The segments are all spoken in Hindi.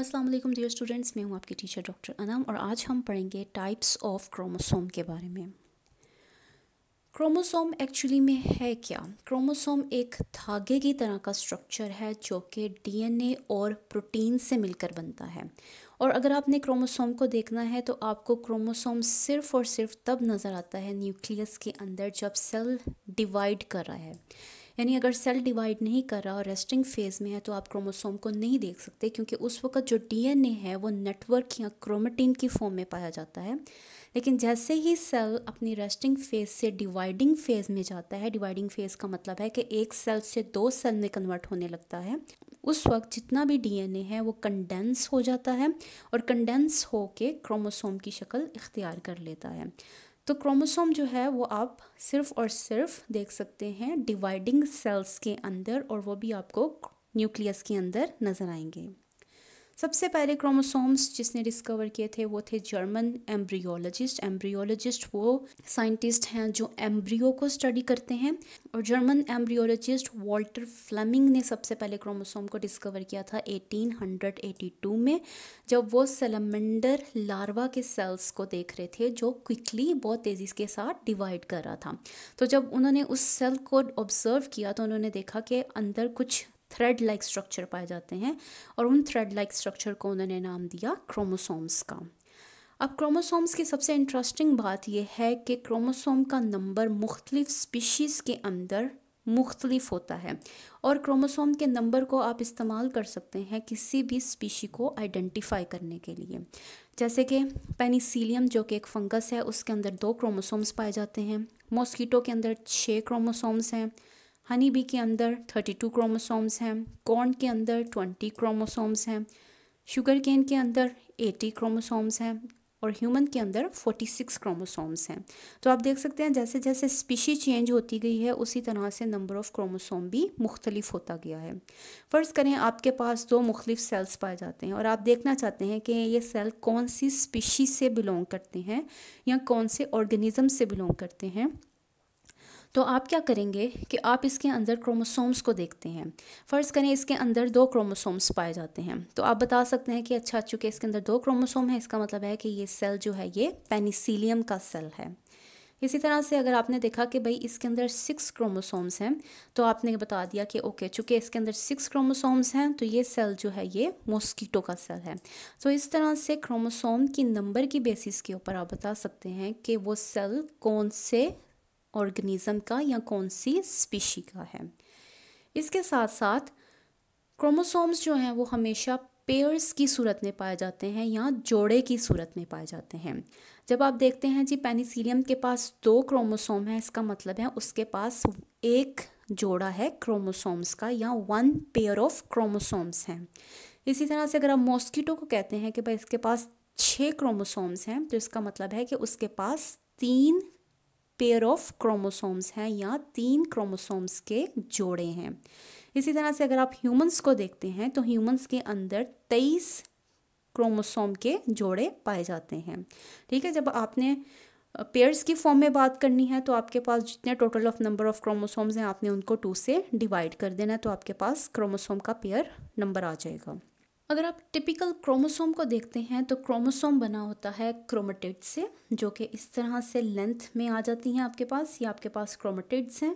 अस्सलाम वालेकुम डियर स्टूडेंट्स मैं हूँ आपकी टीचर डॉक्टर अनम और आज हम पढ़ेंगे टाइप्स ऑफ क्रोमोसोम के बारे में क्रोमोसोम एक्चुअली में है क्या क्रोमोसोम एक धागे की तरह का स्ट्रक्चर है जो कि डीएनए और प्रोटीन से मिलकर बनता है और अगर आपने क्रोमोसोम को देखना है तो आपको क्रोमोसोम सिर्फ और सिर्फ तब नज़र आता है न्यूक्लियस के अंदर जब सेल डिवाइड कर रहा है यानी अगर सेल डिवाइड नहीं कर रहा और रेस्टिंग फेज़ में है तो आप क्रोमोसोम को नहीं देख सकते क्योंकि उस वक्त जो डीएनए है वो नेटवर्क या क्रोमेटिन की फॉर्म में पाया जाता है लेकिन जैसे ही सेल अपनी रेस्टिंग फेज़ से डिवाइडिंग फेज़ में जाता है डिवाइडिंग फेज़ का मतलब है कि एक सेल से दो सेल में कन्वर्ट होने लगता है उस वक्त जितना भी डीएनए है वो कंडेंस हो जाता है और कंडेंस होके क्रोमोसोम की शक्ल इख्तियार कर लेता है तो क्रोमोसोम जो है वो आप सिर्फ और सिर्फ देख सकते हैं डिवाइडिंग सेल्स के अंदर और वो भी आपको न्यूक्लियस के अंदर नज़र आएंगे सबसे पहले क्रोमोसोम्स जिसने डिस्कवर किए थे वो थे जर्मन एम्ब्रियोलॉजिस्ट एम्ब्रियोलॉजिस्ट वो साइंटिस्ट हैं जो एम्ब्रियो को स्टडी करते हैं और जर्मन एम्ब्रियोलॉजिस्ट वॉल्टर फ्लेमिंग ने सबसे पहले क्रोमोसोम को डिस्कवर किया था 1882 में जब वो सेलमेंडर लार्वा के सेल्स को देख रहे थे जो क्विकली बहुत तेज़ी के साथ डिवाइड कर रहा था तो जब उन्होंने उस सेल को ऑब्जर्व किया तो उन्होंने देखा कि अंदर कुछ थ्रेड लाइक स्ट्रक्चर पाए जाते हैं और उन थ्रेड लाइक स्ट्रक्चर को उन्होंने नाम दिया क्रोमोसोम्स का अब क्रोमोसोम्स की सबसे इंटरेस्टिंग बात यह है कि क्रोमोसोम का नंबर मुख्तलिफ स्पीशीज़ के अंदर मुख्तलिफ होता है और क्रोमोसोम के नंबर को आप इस्तेमाल कर सकते हैं किसी भी स्पीशी को आइडेंटिफाई करने के लिए जैसे कि पेनिसिलियम जो कि एक फंगस है उसके अंदर दो क्रोमोसोम्स पाए जाते हैं मॉस्कीटो के अंदर छः क्रोमोसोम्स हैं हनी बी के अंदर 32 क्रोमोसोम्स हैं कॉर्न के अंदर 20 क्रोमोसोम्स हैं शुगर केन के अंदर 80 क्रोमोसोम्स हैं और ह्यूमन के अंदर 46 क्रोमोसोम्स हैं तो आप देख सकते हैं जैसे जैसे स्पीशी चेंज होती गई है उसी तरह से नंबर ऑफ़ क्रोमोसोम भी मुख्तलिफ होता गया है फ़र्ज़ करें आपके पास दो मुख्तलिफ सेल्स पाए जाते हैं और आप देखना चाहते हैं कि ये सेल कौन सी स्पीशी से बिलोंग करते हैं या कौन से ऑर्गेनिज़म से बिलोंग करते हैं तो आप क्या करेंगे कि आप इसके अंदर क्रोमोसोम्स को देखते हैं फ़र्ज़ करें इसके अंदर दो क्रोमोसोम्स पाए जाते हैं तो आप बता सकते हैं कि अच्छा चूँकि इसके अंदर दो क्रोमोसोम है इसका मतलब है कि ये सेल जो है ये पेनिसिलियम का सेल है इसी तरह से अगर आपने देखा कि भाई इसके अंदर सिक्स क्रोमोसोम्स हैं तो आपने बता दिया कि ओके चूँकि इसके अंदर सिक्स क्रोमोसोम्स हैं तो ये सेल जो है ये मॉस्कीटो का सेल है तो इस तरह से क्रोमोसोम की नंबर की बेसिस के ऊपर आप बता सकते हैं कि वो सेल कौन से ऑर्गेनिज्म का या कौन सी स्पीशी का है इसके साथ साथ क्रोमोसोम्स जो हैं वो हमेशा पेयर्स की सूरत में पाए जाते हैं या जोड़े की सूरत में पाए जाते हैं जब आप देखते हैं जी पेनिसिलियम के पास दो क्रोमोसोम हैं इसका मतलब है उसके पास एक जोड़ा है क्रोमोसोम्स का या वन पेयर ऑफ क्रोमोसोम्स हैं इसी तरह से अगर आप मॉस्किटो को कहते हैं कि भाई इसके पास छः क्रोमोसोम्स हैं तो इसका मतलब है कि उसके पास तीन पेयर ऑफ क्रोमोसोम्स हैं या तीन क्रोमोसोम्स के जोड़े हैं इसी तरह से अगर आप ह्यूमंस को देखते हैं तो ह्यूमंस के अंदर तेईस क्रोमोसोम के जोड़े पाए जाते हैं ठीक है जब आपने पेयर्स की फॉर्म में बात करनी है तो आपके पास जितने total of number of chromosomes हैं आपने उनको टू से डिवाइड कर देना है तो आपके पास क्रोमोसोम का पेयर नंबर आ जाएगा अगर आप टिपिकल क्रोमोसोम को देखते हैं तो क्रोमोसोम बना होता है क्रोमेटिड से जो कि इस तरह से लेंथ में आ जाती हैं आपके पास या आपके पास क्रोमेटिड्स हैं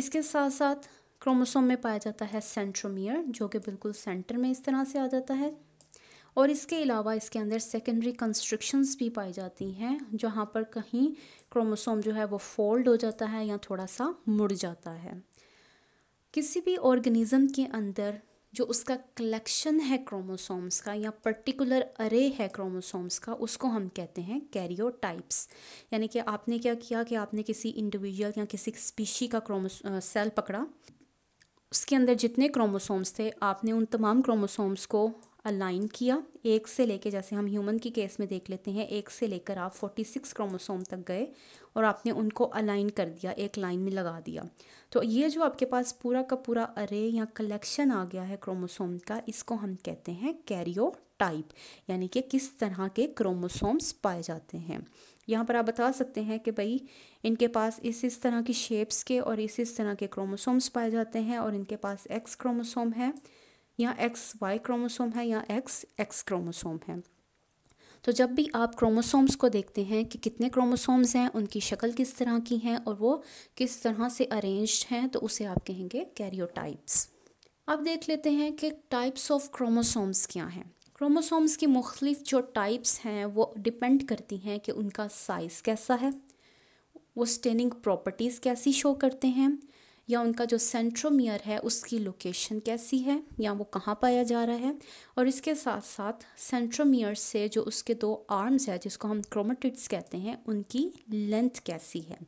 इसके साथ साथ क्रोमोसोम में पाया जाता है सेंट्रोमियर जो कि बिल्कुल सेंटर में इस तरह से आ जाता है और इसके अलावा इसके अंदर सेकेंडरी कंस्ट्रक्शंस भी पाई जाती हैं जहाँ पर कहीं क्रोमोसोम जो है वो फोल्ड हो जाता है या थोड़ा सा मुड़ जाता है किसी भी ऑर्गेनिज़म के अंदर जो उसका कलेक्शन है क्रोमोसोम्स का या पर्टिकुलर अरे है क्रोमोसोम्स का उसको हम कहते हैं कैरियोटाइप्स यानी कि आपने क्या किया कि आपने किसी इंडिविजुअल या किसी स्पीशी का क्रोमो सेल पकड़ा उसके अंदर जितने क्रोमोसोम्स थे आपने उन तमाम क्रोमोसोम्स को अलाइन किया एक से लेके जैसे हम ह्यूमन की केस में देख लेते हैं एक से लेकर आप 46 क्रोमोसोम तक गए और आपने उनको अलाइन कर दिया एक लाइन में लगा दिया तो ये जो आपके पास पूरा का पूरा अरे या कलेक्शन आ गया है क्रोमोसोम का इसको हम कहते हैं कैरियो टाइप यानी कि किस तरह के क्रोमोसोम्स पाए जाते हैं यहाँ पर आप बता सकते हैं कि भाई इनके पास इस इस तरह की शेप्स के और इस इस तरह के क्रोमोसोम्स पाए जाते हैं और इनके पास एक्स क्रोमोसोम है या एक्स वाई क्रोमोसोम है या एक्स एक्स क्रोमोसोम है तो जब भी आप क्रोमोसोम्स को देखते हैं कि कितने क्रोमोसोम्स हैं उनकी शक्ल किस तरह की हैं और वो किस तरह से अरेंज हैं तो उसे आप कहेंगे कैरियोटाइप्स अब देख लेते हैं कि टाइप्स ऑफ क्रोमोसोम्स क्या हैं क्रोमोसोम्स की मुख्तलिफ जो टाइप्स हैं वो डिपेंड करती हैं कि उनका साइज़ कैसा है वो स्टेनिंग प्रॉपर्टीज़ कैसी शो करते हैं या उनका जो सेंट्रोमियर है उसकी लोकेशन कैसी है या वो कहाँ पाया जा रहा है और इसके साथ साथ सेंट्रोमियर से जो उसके दो आर्म्स है जिसको हम क्रोमोटिट्स कहते हैं उनकी लेंथ कैसी है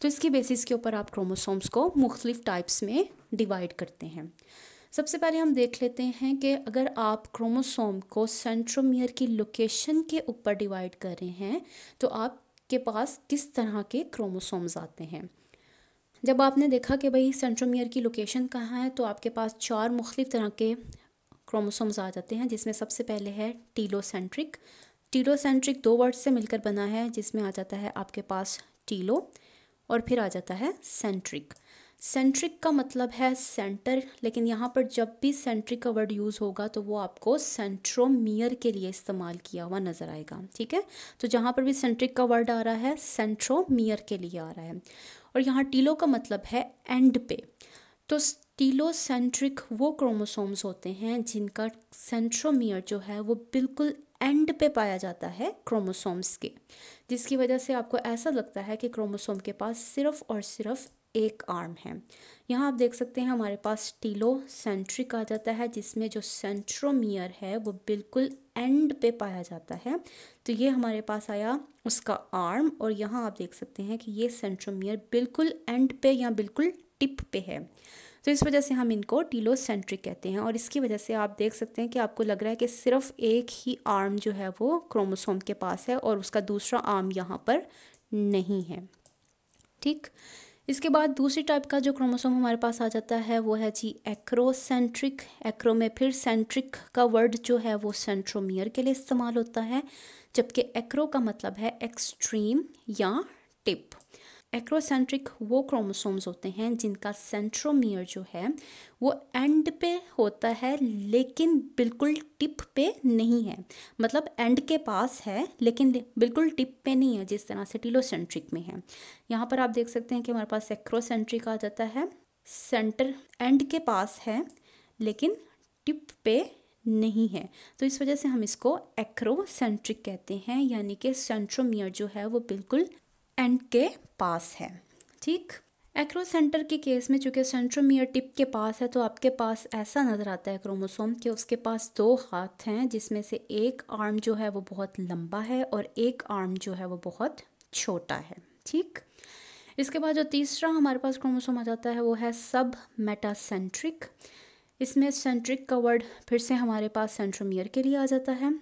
तो इसके बेसिस के ऊपर आप क्रोमोसोम्स को मुख्तलिफ टाइप्स में डिवाइड करते हैं सबसे पहले हम देख लेते हैं कि अगर आप क्रोमोसोम को सेंट्रोमियर की लोकेशन के ऊपर डिवाइड कर रहे हैं तो आपके पास किस तरह के क्रोमोसोम्स आते हैं जब आपने देखा कि भाई सेंट्रोमियर की लोकेशन कहाँ है तो आपके पास चार मुख्त तरह के क्रोमोसोम्स आ जाते हैं जिसमें सबसे पहले है टीलोसेंट्रिक टीलोसेंट्रिक दो वर्ड से मिलकर बना है जिसमें आ जाता है आपके पास टीलो और फिर आ जाता है सेंट्रिक सेंट्रिक का मतलब है सेंटर लेकिन यहाँ पर जब भी सेंट्रिक का वर्ड यूज़ होगा तो वो आपको सेंट्रोमियर के लिए इस्तेमाल किया हुआ नज़र आएगा ठीक है तो जहाँ पर भी सेंट्रिक का वर्ड आ रहा है सेंट्रोमियर के लिए आ रहा है और यहाँ टीलो का मतलब है एंड पे तो टीलोसेंट्रिक वो क्रोमोसोम्स होते हैं जिनका सेंट्रोमियर जो है वो बिल्कुल एंड पे पाया जाता है क्रोमोसोम्स के जिसकी वजह से आपको ऐसा लगता है कि क्रोमोसोम के पास सिर्फ और सिर्फ एक आर्म है यहाँ आप देख सकते हैं हमारे पास टीलो सेंट्रिक आ जाता है जिसमें जो सेंट्रोमियर है वो बिल्कुल एंड पे पाया जाता है तो ये हमारे पास आया उसका आर्म और यहाँ आप देख सकते हैं कि ये सेंट्रोमियर बिल्कुल एंड पे या बिल्कुल टिप पे है तो इस वजह से हम इनको टीलो सेंट्रिक कहते हैं और इसकी वजह से आप देख सकते हैं कि आपको लग रहा है कि सिर्फ एक ही आर्म जो है वो क्रोमोसोम के पास है और उसका दूसरा आर्म यहाँ पर नहीं है ठीक इसके बाद दूसरी टाइप का जो क्रोमोसोम हमारे पास आ जाता है वो है जी एक्रोसेंट्रिक एक्रो में फिर सेंट्रिक का वर्ड जो है वो सेंट्रोमियर के लिए इस्तेमाल होता है जबकि एक्रो का मतलब है एक्सट्रीम या टिप एक्रोसेंट्रिक वो क्रोमोसोम्स होते हैं जिनका सेंट्रोमियर जो है वो एंड पे होता है लेकिन बिल्कुल टिप पे नहीं है मतलब एंड के पास है लेकिन बिल्कुल टिप पे नहीं है जिस तरह से टीलोसेंट्रिक में है यहाँ पर आप देख सकते हैं कि हमारे पास एक्रोसेंट्रिक आ जाता है सेंटर एंड के पास है लेकिन टिप पे नहीं है तो इस वजह से हम इसको एक्रोसेंट्रिक कहते हैं यानी कि सेंट्रोमियर जो है वो बिल्कुल एंड के पास है ठीक एक्रो सेंटर के केस में चूंकि सेंट्रोमियर टिप के पास है तो आपके पास ऐसा नज़र आता है क्रोमोसोम कि उसके पास दो हाथ हैं जिसमें से एक आर्म जो है वो बहुत लंबा है और एक आर्म जो है वो बहुत छोटा है ठीक इसके बाद जो तीसरा हमारे पास क्रोमोसोम आ जाता है वो है सब मेटासेंट्रिक इसमें सेंट्रिक का वर्ड फिर से हमारे पास सेंट्रोमियर के लिए आ जाता है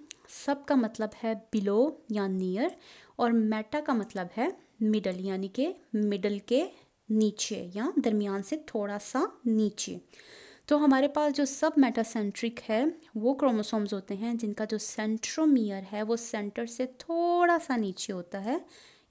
सब का मतलब है बिलो या नियर और मेटा का मतलब है मिडल यानी कि मिडल के नीचे या दरमियान से थोड़ा सा नीचे तो हमारे पास जो सब मेटासेंट्रिक है वो क्रोमोसोम्स होते हैं जिनका जो सेंट्रोमियर है वो सेंटर से थोड़ा सा नीचे होता है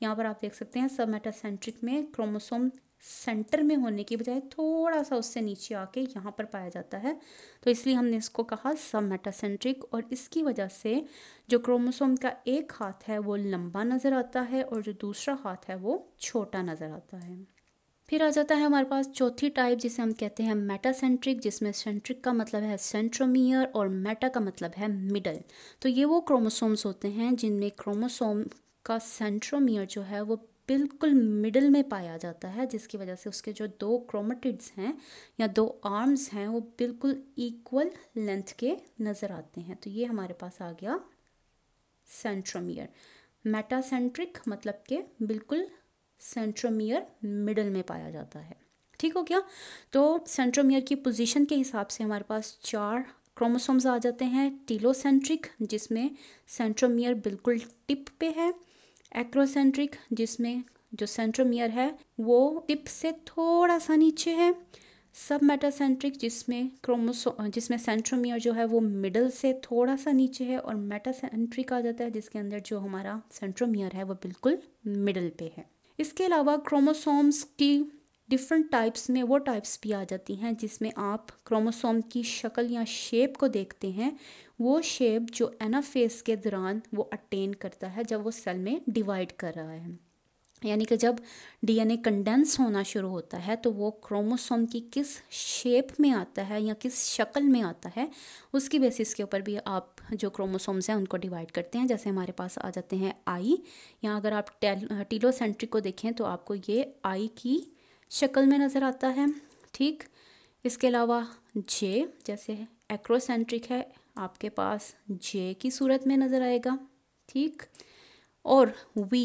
यहाँ पर आप देख सकते हैं सब मेटासेंट्रिक में क्रोमोसोम सेंटर में होने की बजाय थोड़ा सा उससे नीचे आके यहाँ पर पाया जाता है तो इसलिए हमने इसको कहा सब मेटासेंट्रिक और इसकी वजह से जो क्रोमोसोम का एक हाथ है वो लंबा नज़र आता है और जो दूसरा हाथ है वो छोटा नज़र आता है फिर आ जाता है हमारे पास चौथी टाइप जिसे हम कहते हैं मेटासेंट्रिक जिसमें सेंट्रिक का मतलब है सेंट्रोमियर और मेटा का मतलब है मिडल तो ये वो क्रोमोसोम्स होते हैं जिनमें क्रोमोसोम का सेंट्रोमियर जो है वो बिल्कुल मिडल में पाया जाता है जिसकी वजह से उसके जो दो क्रोमेटिड्स हैं या दो आर्म्स हैं वो बिल्कुल इक्वल लेंथ के नज़र आते हैं तो ये हमारे पास आ गया सेंट्रोमियर मेटासेंट्रिक मतलब के बिल्कुल सेंट्रोमियर मिडल में पाया जाता है ठीक हो गया तो सेंट्रोमियर की पोजीशन के हिसाब से हमारे पास चार क्रोमोसोम्स आ जाते हैं टीलोसेंट्रिक जिसमें सेंट्रोमियर बिल्कुल टिप पे है एक्रोसेंट्रिक जिसमें जो सेंट्रोमियर है वो टिप से थोड़ा सा नीचे है सब मेटासेंट्रिक जिसमें क्रोमोसो जिसमें सेंट्रोमियर जो है वो मिडल से थोड़ा सा नीचे है और मेटासेंट्रिक आ जाता है जिसके अंदर जो हमारा सेंट्रोमियर है वो बिल्कुल मिडल पे है इसके अलावा क्रोमोसोम्स की डिफरेंट टाइप्स में वो टाइप्स भी आ जाती हैं जिसमें आप क्रोमोसोम की शक्ल या शेप को देखते हैं वो शेप जो एनाफेस के दौरान वो अटेन करता है जब वो सेल में डिवाइड कर रहा है यानी कि जब डीएनए कंडेंस होना शुरू होता है तो वो क्रोमोसोम की किस शेप में आता है या किस शक्ल में आता है उसकी बेसिस के ऊपर भी आप जो क्रोमोसोम्स हैं उनको डिवाइड करते हैं जैसे हमारे पास आ जाते हैं आई या अगर आप टीलोसेंट्रिक को देखें तो आपको ये आई की शक्ल में नज़र आता है ठीक इसके अलावा जे जैसे एक्रोसेंट्रिक है आपके पास जे की सूरत में नज़र आएगा ठीक और वी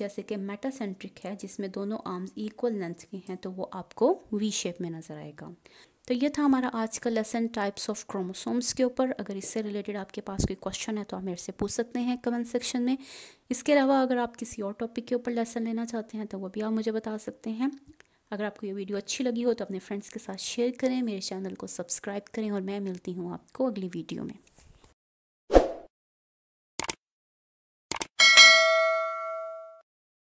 जैसे कि मेटासेंट्रिक है जिसमें दोनों आर्म्स इक्वल लेंथ के हैं तो वो आपको वी शेप में नज़र आएगा तो ये था हमारा आज का लेसन टाइप्स ऑफ क्रोमोसोम्स के ऊपर अगर इससे रिलेटेड आपके पास कोई क्वेश्चन है तो आप मेरे से पूछ सकते हैं कमेंट सेक्शन में इसके अलावा अगर आप किसी और टॉपिक के ऊपर लेसन लेना चाहते हैं तो वो भी आप मुझे बता सकते हैं अगर आपको ये वीडियो अच्छी लगी हो तो अपने फ्रेंड्स के साथ शेयर करें मेरे चैनल को सब्सक्राइब करें और मैं मिलती हूँ आपको अगली वीडियो में